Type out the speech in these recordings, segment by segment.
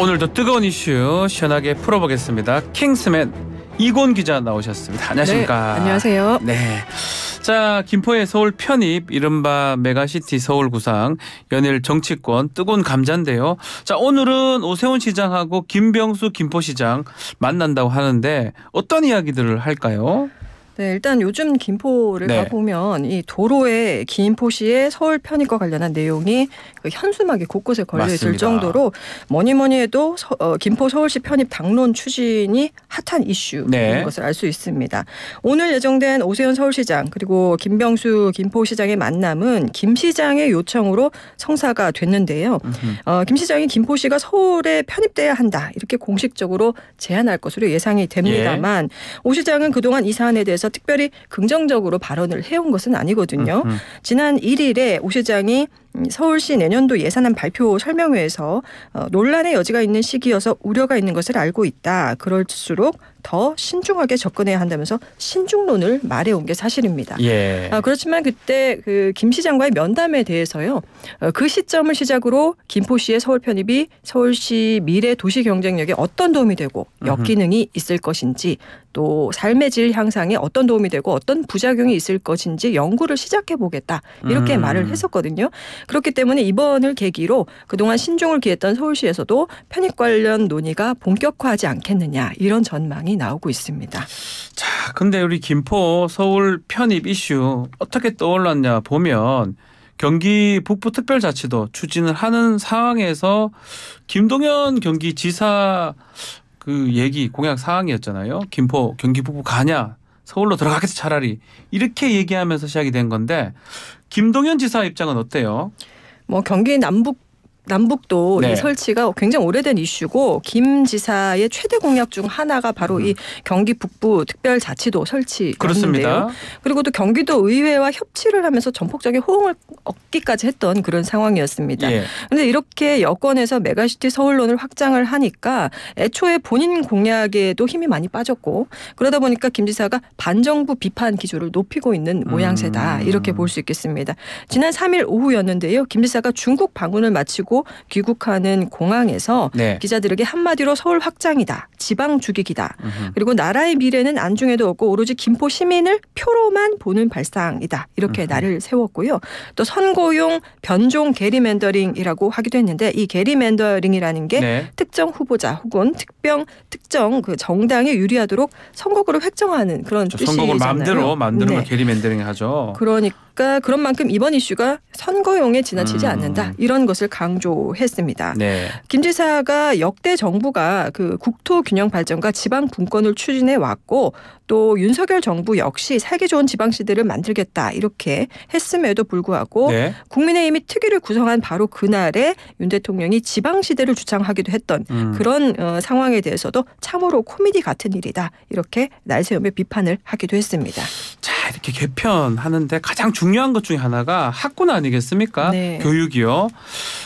오늘도 뜨거운 이슈 시원하게 풀어보겠습니다. 킹스맨 이곤 기자 나오셨습니다. 안녕하십니까? 네, 안녕하세요. 네. 자, 김포의 서울 편입, 이른바 메가시티 서울 구상, 연일 정치권 뜨거운 감자인데요. 자, 오늘은 오세훈 시장하고 김병수 김포시장 만난다고 하는데 어떤 이야기들을 할까요? 네, 일단 요즘 김포를 네. 가보면 이 도로에 김포시의 서울 편입과 관련한 내용이 그 현수막이 곳곳에 걸려 있을 정도로 뭐니 뭐니 해도 서, 어, 김포 서울시 편입 당론 추진이 핫한 이슈인 네. 것을 알 수 있습니다. 오늘 예정된 오세훈 서울시장 그리고 김병수 김포시장의 만남은 김 시장의 요청으로 성사가 됐는데요. 어, 김 시장이 김포시가 서울에 편입돼야 한다 이렇게 공식적으로 제안할 것으로 예상이 됩니다만 예. 오 시장은 그동안 이 사안에 대해서 특별히 긍정적으로 발언을 해온 것은 아니거든요. 음, 음. 지난 1일에 오 시장이 서울시 내년도 예산안 발표 설명회에서 어, 논란의 여지가 있는 시기여서 우려가 있는 것을 알고 있다. 그럴수록 더 신중하게 접근해야 한다면서 신중론을 말해온 게 사실입니다. 예. 아, 그렇지만 그때 그 김 시장과의 면담에 대해서요. 어, 그 시점을 시작으로 김포시의 서울 편입이 서울시 미래 도시 경쟁력에 어떤 도움이 되고 역기능이 있을 것인지 또 삶의 질 향상에 어떤 도움이 되고 어떤 부작용이 있을 것인지 연구를 시작해 보겠다 이렇게 음. 말을 했었거든요. 그렇기 때문에 이번을 계기로 그동안 신중을 기했던 서울시에서도 편입 관련 논의가 본격화하지 않겠느냐 이런 전망이 나오고 있습니다. 자, 근데 우리 김포 서울 편입 이슈 어떻게 떠올랐냐 보면 경기 북부특별자치도 추진을 하는 상황에서 김동연 경기지사 그 얘기 공약 사항이었잖아요. 김포 경기 북부 가냐 서울로 들어가겠어 차라리 이렇게 얘기하면서 시작이 된 건데 김동현 지사 입장은 어때요? 뭐 경기 남북 남북도 네. 이 설치가 굉장히 오래된 이슈고 김 지사의 최대 공약 중 하나가 바로 음. 이 경기 북부 특별자치도 설치 그렇습니다. 그리고 또 경기도 의회와 협치를 하면서 전폭적인 호응을 얻기까지 했던 그런 상황이었습니다. 예. 그런데 예. 이렇게 여권에서 메가시티 서울론을 확장을 하니까 애초에 본인 공약에도 힘이 많이 빠졌고 그러다 보니까 김 지사가 반정부 비판 기조를 높이고 있는 음. 모양새다 음. 이렇게 볼 수 있겠습니다. 지난 3일 오후였는데요. 김 지사가 중국 방문을 마치고 귀국하는 공항에서 네. 기자들에게 한마디로 서울 확장이다. 지방 죽이기다. 으흠. 그리고 나라의 미래는 안중에도 없고 오로지 김포 시민을 표로만 보는 발상이다. 이렇게 으흠. 나를 세웠고요. 또 선거용 변종 게리맨더링이라고 하기도 했는데 이 게리맨더링이라는 게 네. 특정 후보자 혹은 특병 특정 그 정당에 유리하도록 선거구를 획정하는 그런 그렇죠. 뜻이잖아요. 선거구 마음대로 만드는 네. 걸 게리맨더링 하죠. 그러니까 그니까 그런 만큼 이번 이슈가 선거용에 지나치지 음. 않는다 이런 것을 강조했습니다. 네. 김 지사가 역대 정부가 그 국토 균형 발전과 지방 분권을 추진해 왔고 또 윤석열 정부 역시 살기 좋은 지방 시대를 만들겠다 이렇게 했음에도 불구하고 네. 국민의힘이 특위를 구성한 바로 그날에 윤 대통령이 지방 시대를 주장하기도 했던 음. 그런 어, 상황에 대해서도 참으로 코미디 같은 일이다 이렇게 날세움의 비판을 하기도 했습니다. 자 이렇게 개편하는데 가장 중요한 중요한 것 중에 하나가 학군 아니겠습니까? 네. 교육이요.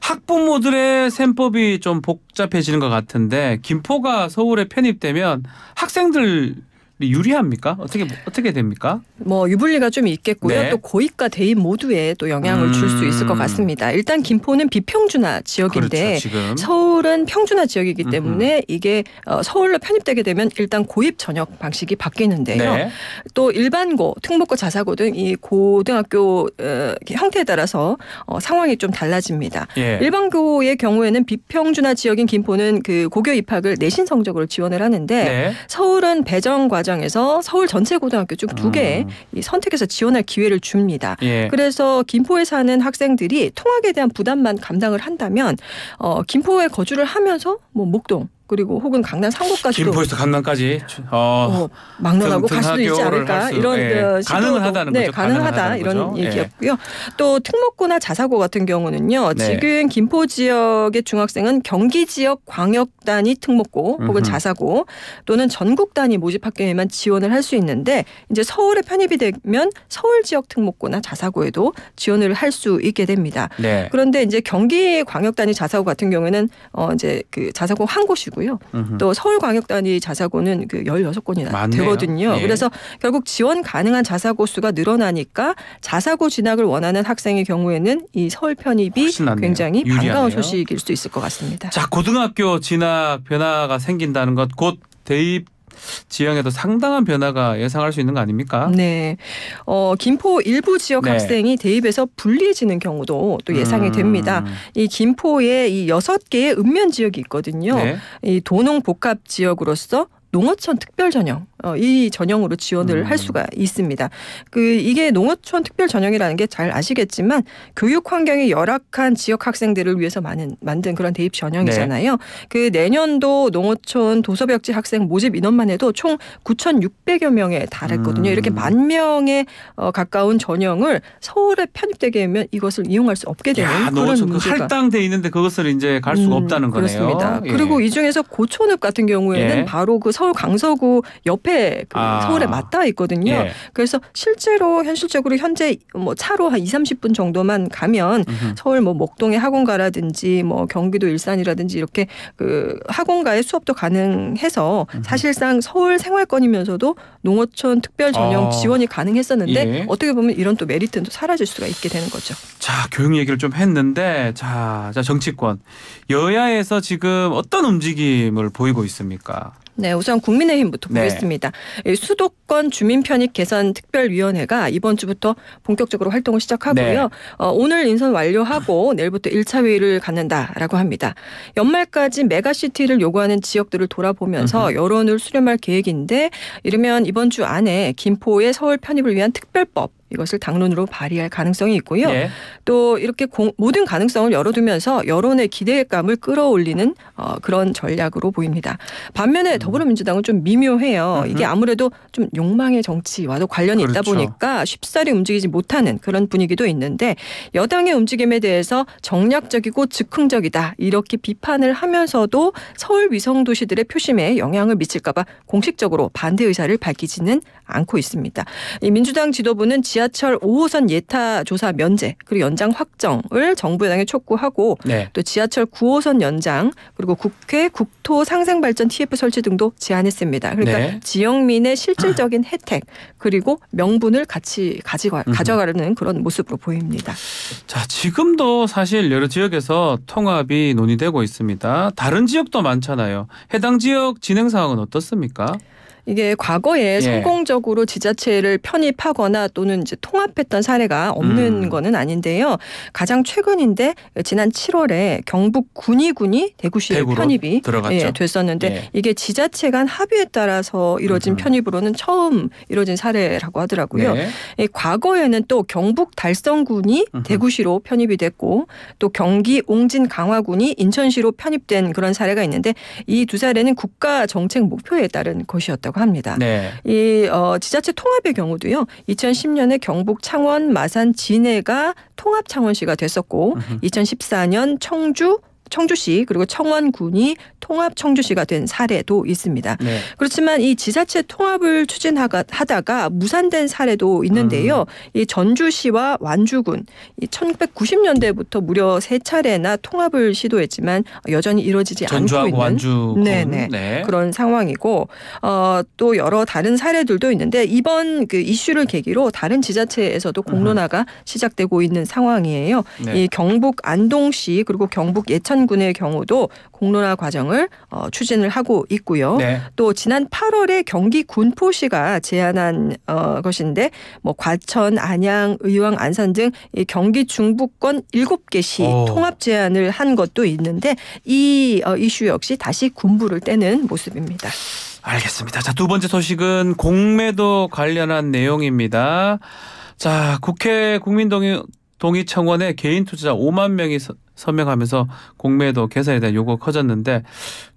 학부모들의 셈법이 좀 복잡해지는 것 같은데 김포가 서울에 편입되면 학생들 유리합니까? 어떻게 어떻게 됩니까? 뭐 유불리가 좀 있겠고요. 네. 또고위가 대입 모두에 또 영향을 음. 줄수 있을 것 음. 같습니다. 일단 김포는 비평준화 지역인데 그렇죠, 서울은 평준화 지역이기 때문에 음흠. 이게 어, 서울로 편입되게 되면 일단 고입 전역 방식이 바뀌는데요. 네. 또 일반고, 특목고, 자사고 등 이 고등학교 어, 형태에 따라서 어, 상황이 좀 달라집니다. 예. 일반고의 경우에는 비평준화 지역인 김포는 그 고교 입학을 내신 성적으로 지원을 하는데 네. 서울은 배정 과정 과정에서 서울 전체 고등학교 쭉두개 음. 선택해서 지원할 기회를 줍니다. 예. 그래서 김포에 사는 학생들이 통학에 대한 부담만 감당을 한다면 어, 김포에 거주를 하면서 뭐 목동 그리고 혹은 강남 상고까지도 김포에서 강남까지 어, 어, 막론하고 갈 수도 있지 않을까 이런 예. 그 가능하다는 네, 거죠. 가능하다 이런 거죠. 예. 얘기였고요. 예. 또 특목고나 자사고 같은 경우는요. 네. 지금 김포 지역의 중학생은 경기 지역 광역 단위 특목고 음흠. 혹은 자사고 또는 전국 단위 모집 학교에만 지원을 할 수 있는데 이제 서울에 편입이 되면 서울 지역 특목고나 자사고에도 지원을 할 수 있게 됩니다. 네. 그런데 이제 경기 광역 단위 자사고 같은 경우에는 어 이제 그 자사고 한 곳이고 건이고요. 으흠. 또 서울광역단위 자사고는 그 16건이나 맞네요. 되거든요. 예. 그래서 결국 지원 가능한 자사고 수가 늘어나니까 자사고 진학을 원하는 학생의 경우에는 이 서울 편입이 굉장히 유리하네요. 반가운 소식일 수 있을 것 같습니다. 자, 고등학교 진학 변화가 생긴다는 것 곧 대입 지형에도 상당한 변화가 예상할 수 있는 거 아닙니까? 네. 어, 김포 일부 지역 네. 학생이 대입에서 불리해지는 경우도 또 예상이 음. 됩니다. 이 김포에 이 여섯 개의 읍면 지역이 있거든요. 네. 이 도농 복합 지역으로서 농어촌 특별 전형 어, 이 전형으로 지원을 음. 할 수가 있습니다. 그 이게 농어촌 특별 전형이라는 게 잘 아시겠지만 교육 환경이 열악한 지역 학생들을 위해서 많은 만든 그런 대입 전형이잖아요. 네. 그 내년도 농어촌 도서벽지 학생 모집 인원만 해도 총 9,600여 명에 달했거든요. 음. 이렇게 만 명에 어, 가까운 전형을 서울에 편입되게 되면 이것을 이용할 수 없게 되는 야, 그런 그 문제가 그 할당돼 있는데 그것을 이제 갈 수가 음, 없다는 거네요. 그렇습니다. 예. 그리고 이 중에서 고촌읍 같은 경우에는 예. 바로 그 서울 강서구 옆 옆에 그 아. 서울에 맞닿아 있거든요. 예. 그래서 실제로 현실적으로 현재 뭐 차로 한 2, 30분 정도만 가면 음흠. 서울 뭐 목동의 학원가라든지 뭐 경기도 일산이라든지 이렇게 그 학원가의 수업도 가능해서 음흠. 사실상 서울 생활권이면서도 농어촌 특별 전형 아. 어. 지원이 가능했었는데 예. 어떻게 보면 이런 또 메리트는 또 사라질 수가 있게 되는 거죠. 자, 교육 얘기를 좀 했는데 자, 자 정치권 여야에서 지금 어떤 움직임을 보이고 있습니까? 네, 우선 국민의힘부터 네. 보겠습니다. 수도권 주민 편익 개선 특별위원회가 이번 주부터 본격적으로 활동을 시작하고요. 네. 어, 오늘 인선 완료하고 내일부터 1차 회의를 갖는다라고 합니다. 연말까지 메가시티를 요구하는 지역들을 돌아보면서 여론을 수렴할 계획인데 이르면 이번 주 안에 김포의 서울 편입을 위한 특별법 이것을 당론으로 발의할 가능성이 있고요. 네. 또 이렇게 공, 모든 가능성을 열어두면서 여론의 기대감을 끌어올리는 어, 그런 전략으로 보입니다. 반면에 음. 더불어민주당은 좀 미묘해요. 으흠. 이게 아무래도 좀 욕망의 정치와도 관련이 그렇죠. 있다 보니까 쉽사리 움직이지 못하는 그런 분위기도 있는데 여당의 움직임에 대해서 정략적이고 즉흥적이다 이렇게 비판을 하면서도 서울 위성 도시들의 표심에 영향을 미칠까봐 공식적으로 반대 의사를 밝히지는 않고 있습니다. 이 민주당 지도부는 지 지하철 5호선 예타 조사 면제 그리고 연장 확정을 정부 여당에 촉구하고 네. 또 지하철 9호선 연장 그리고 국회 국토 상생 발전 TF 설치 등도 제안했습니다. 그러니까 네. 지역민의 실질적인 혜택 그리고 명분을 같이 가지고 가져가려는 그런 모습으로 보입니다. 자, 지금도 사실 여러 지역에서 통합이 논의되고 있습니다. 다른 지역도 많잖아요. 해당 지역 진행 상황은 어떻습니까? 이게 과거에 예. 성공적으로 지자체를 편입하거나 또는 이제 통합했던 사례가 없는 음. 거는 아닌데요. 가장 최근인데 지난 7월에 경북 군위군이 대구시에 편입이 들어갔죠. 예, 됐었는데 예. 이게 지자체 간 합의에 따라서 이뤄진 음. 편입으로는 처음 이뤄진 사례라고 하더라고요. 네. 예, 과거에는 또 경북 달성군이 음. 대구시로 편입이 됐고 또 경기 옹진 강화군이 인천시로 편입된 그런 사례가 있는데 이 두 사례는 국가 정책 목표에 따른 것이었다고 있다고 합니다. 네. 이 어, 지자체 통합의 경우도요. 2010년에 경북 창원 마산 진해가 통합 창원시가 됐었고 음흠. 2014년 청주 청주시 그리고 청원군이 통합 청주시가 된 사례도 있습니다. 네. 그렇지만 이 지자체 통합을 추진하다가 무산된 사례도 있는데요. 음. 이 전주시와 완주군 이 1990년대부터 무려 세 차례나 통합을 시도했지만 여전히 이루어지지 않고 있는 완주군. 네네 네. 그런 상황이고 어, 또 여러 다른 사례들도 있는데 이번 그 이슈를 계기로 다른 지자체에서도 공론화가 음. 시작되고 있는 상황이에요. 네. 이 경북 안동시 그리고 경북 예천 군의 경우도 공론화 과정을 어, 추진을 하고 있고요. 네. 또 지난 8월에 경기 군포시가 제안한 어, 것인데 뭐 과천, 안양, 의왕, 안산 등 경기 중부권 7개 시 오. 어. 통합 제안을 한 것도 있는데 이 어, 이슈 역시 다시 군부를 떼는 모습입니다. 알겠습니다. 자, 두 번째 소식은 공매도 관련한 내용입니다. 자, 국회 국민동의 동의 청원에 개인 투자 자 5만 명이 서명하면서 공매도 개선에 대한 요구가 커졌는데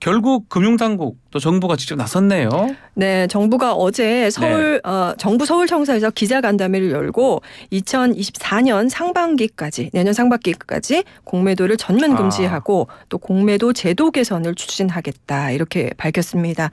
결국 금융당국 또 정부가 직접 나섰네요. 네, 정부가 어제 서울 네. 어, 정부 서울청사에서 기자간담회를 열고 2024년 상반기까지 내년 상반기까지 공매도를 전면 아. 금지하고 아. 또 공매도 제도 개선을 추진하겠다 이렇게 밝혔습니다.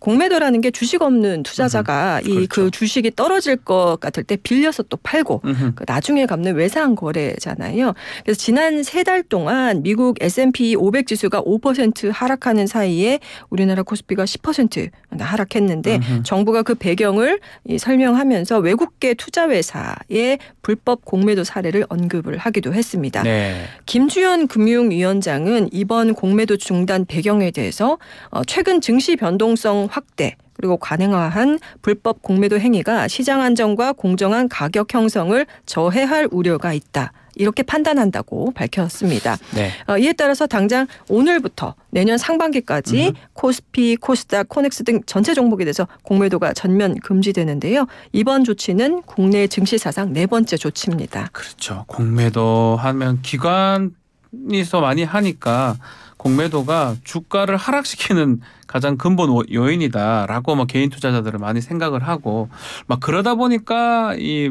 공매도라는 게 주식 없는 투자자가 이그 그렇죠. 주식이 떨어질 것 같을 때 빌려서 또 팔고 그 나중에 갚는 외상 거래잖아요. 그래서 지난 세달 동안 미국 S&P 500 지수가 5% 하락하는 사이에 우리나라 코스피가 10% 하락했는데 음흠. 정부가 그 배경을 설명하면서 외국계 투자회사의 불법 공매도 사례를 언급을 하기도 했습니다. 네. 김주현 금융위원장은 이번 공매도 중단 배경에 대해서 어, 최근 증시 변동성 확대 그리고 관행화한 불법 공매도 행위가 시장 안정과 공정한 가격 형성을 저해할 우려가 있다. 이렇게 판단한다고 밝혔습니다. 네. 어, 이에 따라서 당장 오늘부터 내년 상반기까지 음흠. 코스피, 코스닥, 코넥스 등 전체 종목에 대해서 공매도가 전면 금지되는데요. 이번 조치는 국내 증시 사상 네 번째 조치입니다. 그렇죠. 공매도 하면 기관에서 많이 하니까 공매도가 주가를 하락시키는 가장 근본 요인이다라고 막 개인 투자자들은 많이 생각을 하고 막 그러다 보니까 이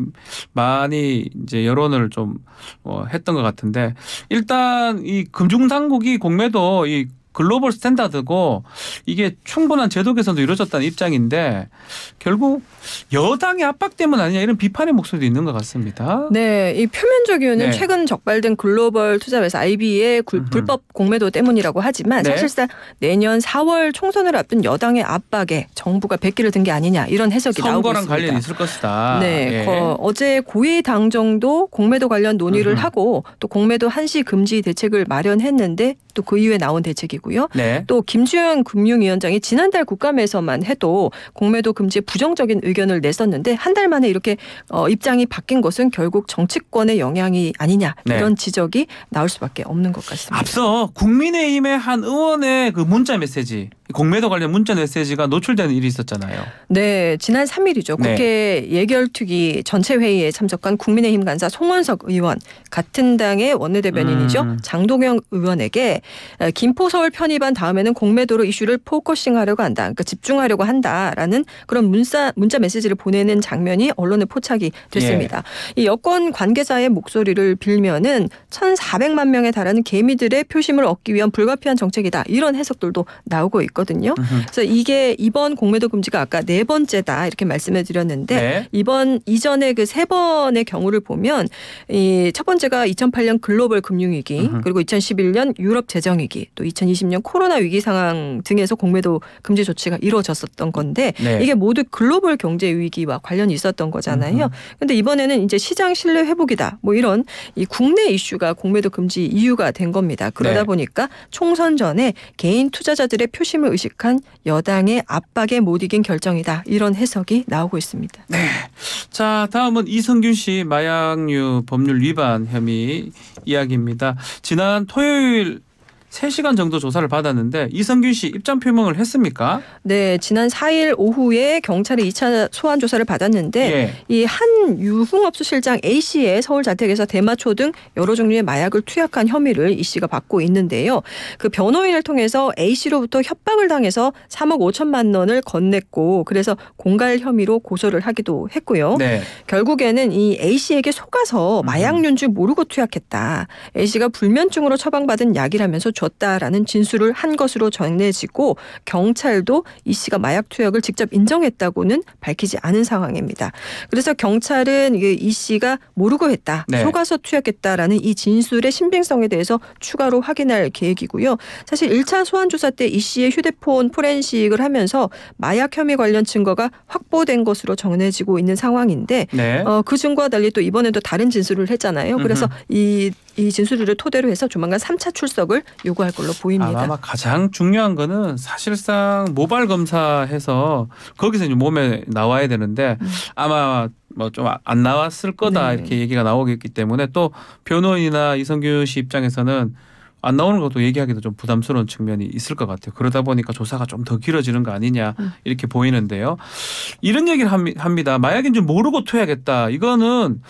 많이 이제 여론을 좀 어, 했던 것 같은데 일단 이 금융당국이 공매도 이 글로벌 스탠다드고 이게 충분한 제도 개선도 이루어졌다는 입장인데 결국 여당의 압박 때문 아니냐 이런 비판의 목소리도 있는 것 같습니다. 네, 이 표면적 이유는 네. 최근 적발된 글로벌 투자 회사 IB의 굴, 불법 공매도 때문이라고 하지만 네. 사실상 내년 4월 총선을 앞둔 여당의 압박에 정부가 백기를 든 게 아니냐 이런 해석이 나오고 있습니다. 선거랑 관련 있을 것이다. 네, 예. 어, 제 고위 당정도 공매도 관련 논의를 음흠. 하고 또 공매도 한시 금지 대책을 마련했는데 또 그 이후에 나온 대책이고. 있고요. 네. 또 김주현 금융위원장이 지난달 국감에서만 해도 공매도 금지에 부정적인 의견을 냈었는데 한 달 만에 이렇게 어, 입장이 바뀐 것은 결국 정치권의 영향이 아니냐 네. 이런 지적이 나올 수밖에 없는 것 같습니다. 앞서 국민의힘의 한 의원의 그 문자 메시지 공매도 관련 문자 메시지가 노출되는 일이 있었잖아요. 네, 지난 3일이죠. 국회 네. 예결특위 전체 회의에 참석한 국민의힘 간사 송원석 의원 같은 당의 원내대변인이죠. 음. 장동영 의원에게 어, 김포 서울 편입안 다음에는 공매도로 이슈를 포커싱하려고 한다. 그러니까 집중하려고 한다라는 그런 문자 문자 메시지를 보내는 장면이 언론에 포착이 됐습니다. 예. 이 여권 관계자의 목소리를 빌면은 1,400만 명에 달하는 개미들의 표심을 얻기 위한 불가피한 정책이다. 이런 해석들도 나오고 있고 있거든요. 그래서 이게 이번 공매도 금지가 아까 네 번째다 이렇게 말씀해 드렸는데 네. 이번 이전에 그 세 번의 경우를 보면 이 첫 번째가 2008년 글로벌 금융 위기 그리고 2011년 유럽 재정 위기 또 2020년 코로나 위기 상황 등에서 공매도 금지 조치가 이루어졌었던 건데 네. 이게 모두 글로벌 경제 위기와 관련이 있었던 거잖아요. 으흠. 근데 이번에는 이제 시장 신뢰 회복이다 뭐 이런 이 국내 이슈가 공매도 금지 이유가 된 겁니다. 그러다 네. 보니까 총선 전에 개인 투자자들의 표심을 핵심을 의식한 여당의 압박에 못 이긴 결정이다. 이런 해석이 나오고 있습니다. 네. 자, 다음은 이성균 씨 마약류 법률 위반 혐의 이야기입니다. 지난 토요일 세시간 정도 조사를 받았는데 이성균 씨 입장 표명을 했습니까? 네, 지난 4일 오후에 경찰이 2차 소환 조사를 받았는데 예. 이한 유흥업소 실장 A 씨의 서울 자택에서 대마초 등 여러 종류의 마약을 투약한 혐의를 이 씨가 받고 있는데요. 그 변호인을 통해서 A 씨로부터 협박을 당해서 3억 5천만 원을 건넸고 그래서 공갈 혐의로 고소를 하기도 했고요. 네. 결국에는 이 A 씨에게 속아서 마약류인 줄 음. 모르고 투약했다. A 씨가 불면증으로 처방받은 약이라면서 줬다라는 진술을 한 것으로 전해지고 경찰도 이 씨가 마약 투약을 직접 인정했다고는 밝히지 않은 상황입니다. 그래서 경찰은 이 씨가 모르고 했다, 네. 속아서 투약했다라는 이 진술의 신빙성에 대해서 추가로 확인할 계획이고요. 사실 1차 소환 조사 때 이 씨의 휴대폰 포렌식을 하면서 마약 혐의 관련 증거가 확보된 것으로 정해지고 있는 상황인데 네. 어, 그 증거와 달리 또 이번에도 다른 진술을 했잖아요. 그래서 이, 이 진술을 토대로 해서 조만간 3차 출석을 요구할 걸로 보입니다. 아, 아마 가장 중요한 거는 사실상 모발 검사해서 거기서 이제 몸에 나와야 되는데 음. 아마 뭐 좀 안 나왔을 거다 네. 이렇게 얘기가 나오겠기 때문에 또 변호인이나 이성균씨 입장에서는 안 나오는 것도 얘기하기도 좀 부담스러운 측면이 있을 것 같아요. 그러다 보니까 조사가 좀 더 길어지는 거 아니냐 음. 이렇게 보이는데요. 이런 얘기를 합니다. 마약인 줄 모르고 토해야겠다 이거는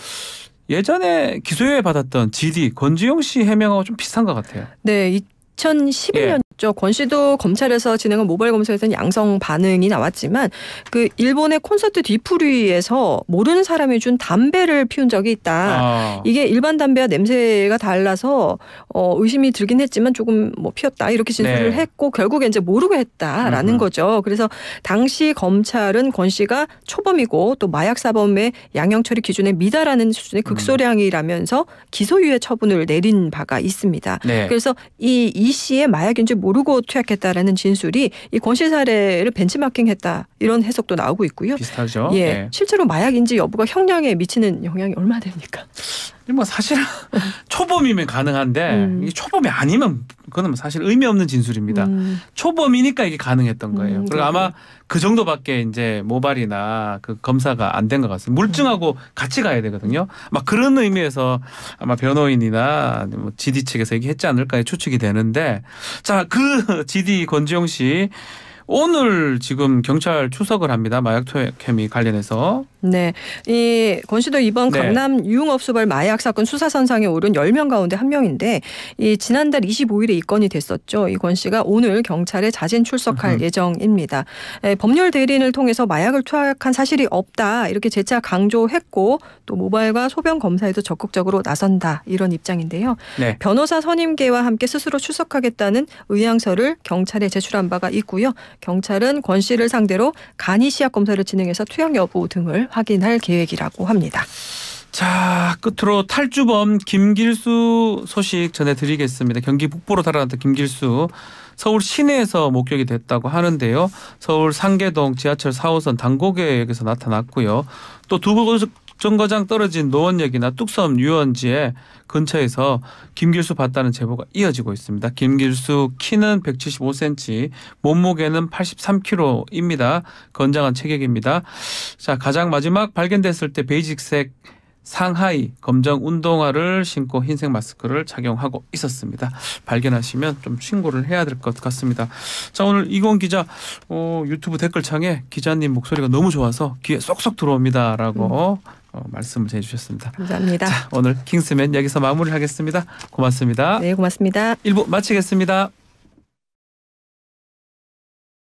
예전에 기소유예 받았던 GD 권지용 씨 해명하고 좀 비슷한 것 같아요. 네, 2011년 저권 씨도 검찰에서 진행한 모바일 검사에서는 양성 반응이 나왔지만 그 일본의 콘서트 뒤풀이에서 모르는 사람이 준 담배를 피운 적이 있다. 아. 이게 일반 담배와 냄새가 달라서 어 의심이 들긴 했지만 조금 뭐 피웠다 이렇게 진술을 네. 했고 결국에 이제 모르고 했다라는 음. 거죠. 그래서 당시 검찰은 권 씨가 초범이고 또 마약 사범의 양형 처리 기준에 미달하는 수준의 음. 극소량이라면서 기소유예 처분을 내린 바가 있습니다. 네. 그래서 이 이 씨의 마약인지 모르 모르고 투약했다라는 진술이 이 권씨 사례를 벤치마킹했다 이런 해석도 나오고 있고요. 비슷하죠. 예, 네. 실제로 마약인지 여부가 형량에 미치는 영향이 얼마 됩니까? 뭐 사실 초범이면 가능한데 음. 이게 초범이 아니면 그건 뭐 사실 의미 없는 진술입니다. 음. 초범이니까 이게 가능했던 거예요. 음, 그리고 아마 네. 그 정도밖에 이제 모발이나 그 검사가 안 된 것 같습니다. 물증하고 같이 가야 되거든요. 막 그런 의미에서 아마 변호인이나 뭐 GD 측에서 얘기했지 않을까 추측이 되는데 자그 GD 권지용 씨 오늘 지금 경찰 추석을 합니다. 마약 토해이 관련해서 네. 이 권씨도 이번 네. 강남 유흥업소발 마약 사건 수사 선상에 오른 10명 가운데 한 명인데 이 지난달 25일에 입건이 됐었죠. 이 권 씨가 오늘 경찰에 자진 출석할 으흠. 예정입니다. 에, 법률 대리인을 통해서 마약을 투약한 사실이 없다. 이렇게 재차 강조했고 또모바일과 소변 검사에도 적극적으로 나선다. 이런 입장인데요. 네. 변호사 선임계와 함께 스스로 출석하겠다는 의향서를 경찰에 제출한 바가 있고요. 경찰은 권 씨를 상대로 간이 시약 검사를 진행해서 투약 여부 등을 확인할 계획이라고 합니다. 자, 끝으로 탈주범 김길수 소식 전해드리겠습니다. 경기 북부로 달아났던 김길수 서울 시내에서 목격이 됐다고 하는데요. 서울 상계동 지하철 4호선 당고객에서 나타났고요. 또두 정거장 떨어진 노원역이나 뚝섬 유원지에 근처에서 김길수 봤다는 제보가 이어지고 있습니다. 김길수 키는 175cm, 몸무게는 83kg입니다. 건장한 체격입니다. 자, 가장 마지막 발견됐을 때 베이직색 상하이 검정 운동화를 신고 흰색 마스크를 착용하고 있었습니다. 발견하시면 좀 신고를 해야 될 것 같습니다. 자 오늘 이건 기자 어, 유튜브 댓글창에 기자님 목소리가 너무 좋아서 귀에 쏙쏙 들어옵니다라고 음. 어, 말씀을 해주셨습니다. 감사합니다. 자, 오늘 킹스맨 여기서 마무리하겠습니다. 고맙습니다. 네, 고맙습니다. 1부 마치겠습니다.